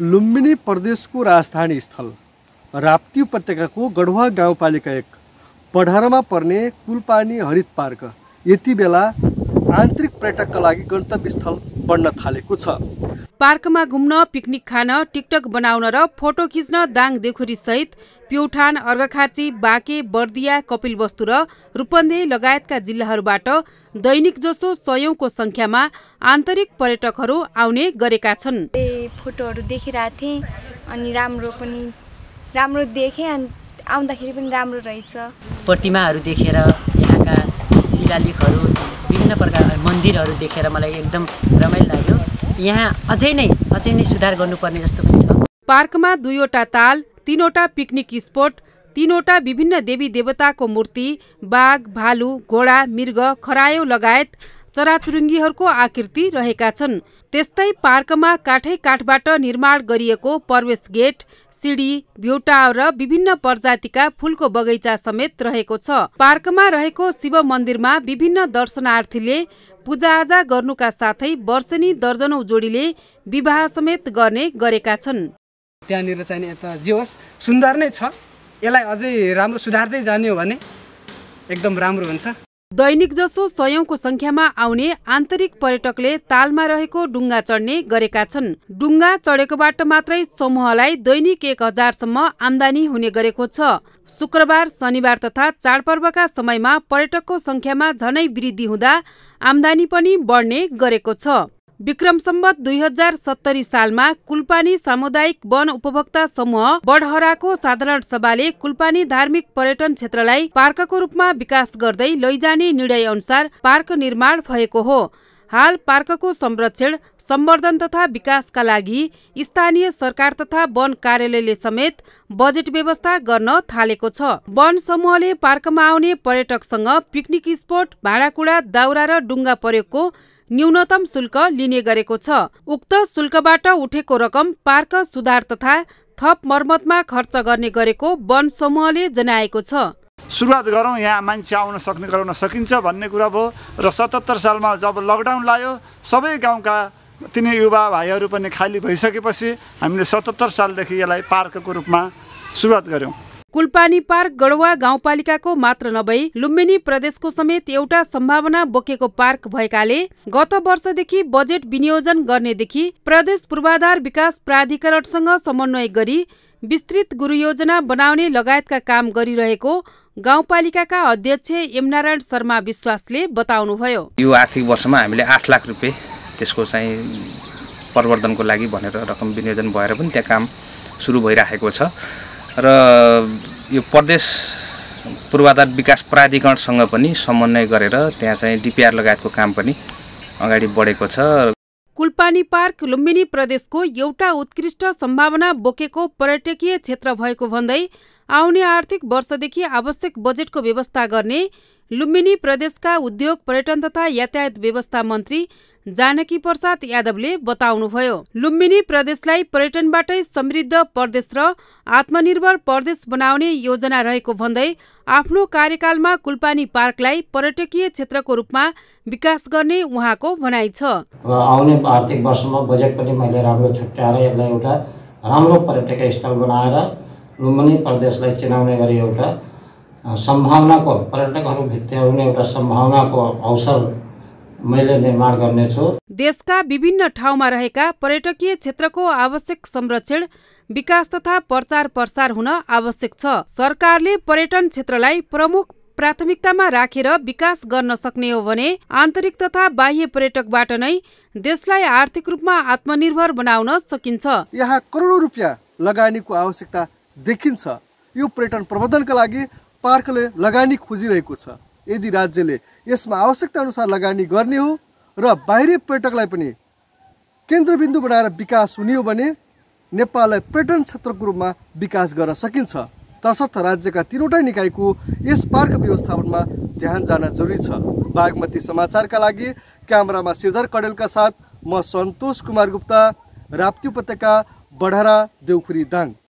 लुम्बिनी प्रदेशको राजधानी स्थल राप्ती उपत्यकाको गढुवा गाउँपालिका एक पढारमा पर्ने कुलपानी हरित पार्क यति बेला आन्तरिक पर्यटकका लागि गन्तव्य स्थल बन्न थालेको छ पार्कमा घुम्न पिकनिक खान टिकटक बनाउन र फोटो खिच्न दाङ देखुरी सहित प्युठान अर्घखाँची बाके बर्दिया कपिलवस्तु र रूपन्दे लगायतका जिल्लाहरूबाट दैनिक जसो सयौंको संख्यामा आन्तरिक पर्यटकहरू आउने गरेका छन् फोटोहरू देखिरहेको थिएँ अनि राम्रो पनि राम्रो देखेँ अनि आउँदाखेरि पनि राम्रो रहेछ प्रतिमाहरू देखेर यहाँका शिलालेखहरू विभिन्न प्रकारका मन्दिरहरू देखेर मलाई एकदम रमाइलो लाग्यो यहाँ अझै नै अझै नै सुधार गर्नुपर्ने जस्तो हुन्छ पार्कमा दुईवटा ताल तिनवटा पिकनिक स्पोट तिनवटा विभिन्न देवी देवताको मूर्ति बाघ भालु घोडा मृग खरायो लगायत चराचुरुङ्गीहरूको आकृति रहेका छन् त्यस्तै पार्कमा काठै काठबाट निर्माण गरिएको प्रवेश गेट सिडी भ्युटाव र विभिन्न प्रजातिका फुलको बगैँचा समेत रहेको छ पार्कमा रहेको शिव मन्दिरमा विभिन्न दर्शनार्थीले पूजाआजा गर्नुका साथै वर्षेनी दर्जनौ जोडीले विवाह समेत गर्ने गरेका छन् त्यहाँनिर चाहिँ यता जे होस् सुन्दर नै छ यसलाई अझै राम्रो सुधार्दै जाने हो भने एकदम राम्रो हुन्छ दैनिक जसो सयौंको संख्यामा आउने आन्तरिक पर्यटकले तालमा रहेको डुङ्गा चढ्ने गरेका छन् डुङ्गा चढेकोबाट मात्रै समूहलाई दैनिक एक हजारसम्म आमदानी हुने गरेको छ शुक्रबार शनिबार तथा चाडपर्वका समयमा पर्यटकको संख्यामा झनै वृद्धि हुँदा आमदानी पनि बढ्ने गरेको छ विक्रम सम्बत दुई हजार सत्तरी सालमा कुलपानी सामुदायिक वन उपभोक्ता समूह बडहराको साधारण सभाले कुलपानी धार्मिक पर्यटन क्षेत्रलाई पार्कको रूपमा विकास गर्दै लैजाने निर्णय अनुसार पार्क निर्माण भएको हो हाल पार्कको संरक्षण सम्वर्धन तथा विकासका लागि स्थानीय सरकार तथा वन कार्यालयले समेत बजेट व्यवस्था गर्न थालेको छ वन समूहले पार्कमा आउने पर्यटकसँग पिकनिक स्पोट भाँडाकुँडा दाउरा र डुङ्गा प्रयोगको न्यूनतम शुल्क लिने गरेको छ उक्त शुल्कबाट उठेको रकम पार्क सुधार तथा थप मर्मतमा खर्च गर्ने गरेको वन समूहले जनाएको छ सुरुवात गरौँ यहाँ मान्छे आउन सक्ने गराउन सकिन्छ भन्ने कुरा भयो र सतहत्तर सालमा जब लकडाउन लाग्यो सबै गाउँका तिनी युवा भाइहरू पनि खाली भइसकेपछि हामीले सतहत्तर सालदेखि यसलाई पार्कको रूपमा सुरुवात गऱ्यौँ कुलपानी पार्क गढवा गाउँपालिकाको मात्र नभई लुम्बिनी प्रदेशको समेत एउटा सम्भावना बोकेको पार्क भएकाले गत वर्षदेखि बजेट विनियोजन गर्नेदेखि प्रदेश पूर्वाधार विकास प्राधिकरणसँग समन्वय गरी विस्तृत गुरुयोजना बनाउने लगायतका काम गरिरहेको गाउँपालिकाका अध्यक्ष यमनारायण शर्मा विश्वासले बताउनुभयो यो आर्थिक वर्षमा हामीले आठ लाख रुपियाँ त्यसको चाहिँ प्रवर्धनको लागि भनेर रकम विनियोजन भएर पनि त्यहाँ काम सुरु भइराखेको छ र यो प्रदेश पूर्वाधार विकास प्राधिकरणसँग पनि समन्वय गरेर त्यहाँ चाहिँ डिपिआर लगायतको काम पनि अगाडि बढेको छ कुलपानी पार्क लुम्बिनी प्रदेशको एउटा उत्कृष्ट सम्भावना बोकेको पर्यटकीय क्षेत्र भएको भन्दै आउने आर्थिक वर्षदेखि आवश्यक बजेटको व्यवस्था गर्ने लुम्बिनी प्रदेशका उद्योग पर्यटन तथा यातायात व्यवस्था मन्त्री जानकी प्रसाद यादवले बताउनुभयो लुम्बिनी प्रदेशलाई पर्यटनबाटै समृद्ध प्रदेश र आत्मनिर्भर प्रदेश बनाउने योजना रहेको भन्दै आफ्नो कार्यकालमा कुलपानी पार्कलाई पर्यटकीय क्षेत्रको रूपमा विकास गर्ने उहाँको भनाइ छ आउने आर्थिक वर्षमा बजेट पनि मैले राम्रो छुट्याएर यसलाई एउटा राम्रो पर्यटकीय स्थल बनाएर लुम्बिनी प्रदेशलाई चिनाउने गरी एउटा सम्भावनाको पर्यटकहरू भित्र हुने एउटा सम्भावनाको अवसर मैले निर्माण गर्नेछु देशका विभिन्न ठाउँमा रहेका पर्यटकीय क्षेत्रको आवश्यक संरक्षण विकास तथा प्रचार प्रसार हुन आवश्यक छ सरकारले पर्यटन क्षेत्रलाई प्रमुख प्राथमिकतामा राखेर विकास गर्न सक्ने हो भने आन्तरिक तथा बाह्य पर्यटकबाट नै देशलाई आर्थिक रूपमा आत्मनिर्भर बनाउन सकिन्छ यहाँ करोडौँ रुपियाँ लगानीको आवश्यकता देखिन्छ यो पर्यटन प्रबन्धनका लागि पार्कले लगानी खोजिरहेको छ यदि राज्यले यसमा आवश्यकता अनुसार लगानी गर्ने हो र बाहिरी पर्यटकलाई पनि केन्द्रबिन्दु बनाएर विकास हुने हो भने नेपाललाई पर्यटन क्षेत्रको रूपमा विकास गर्न सकिन्छ तसर्थ राज्यका तिनवटै निकायको यस पार्क व्यवस्थापनमा ध्यान जान जरुरी छ बागमती समाचारका लागि क्यामरामा श्रीधर कडेलका साथ म सन्तोष कुमार गुप्ता राप्ती उपत्यका बढारा देउखुरी दाङ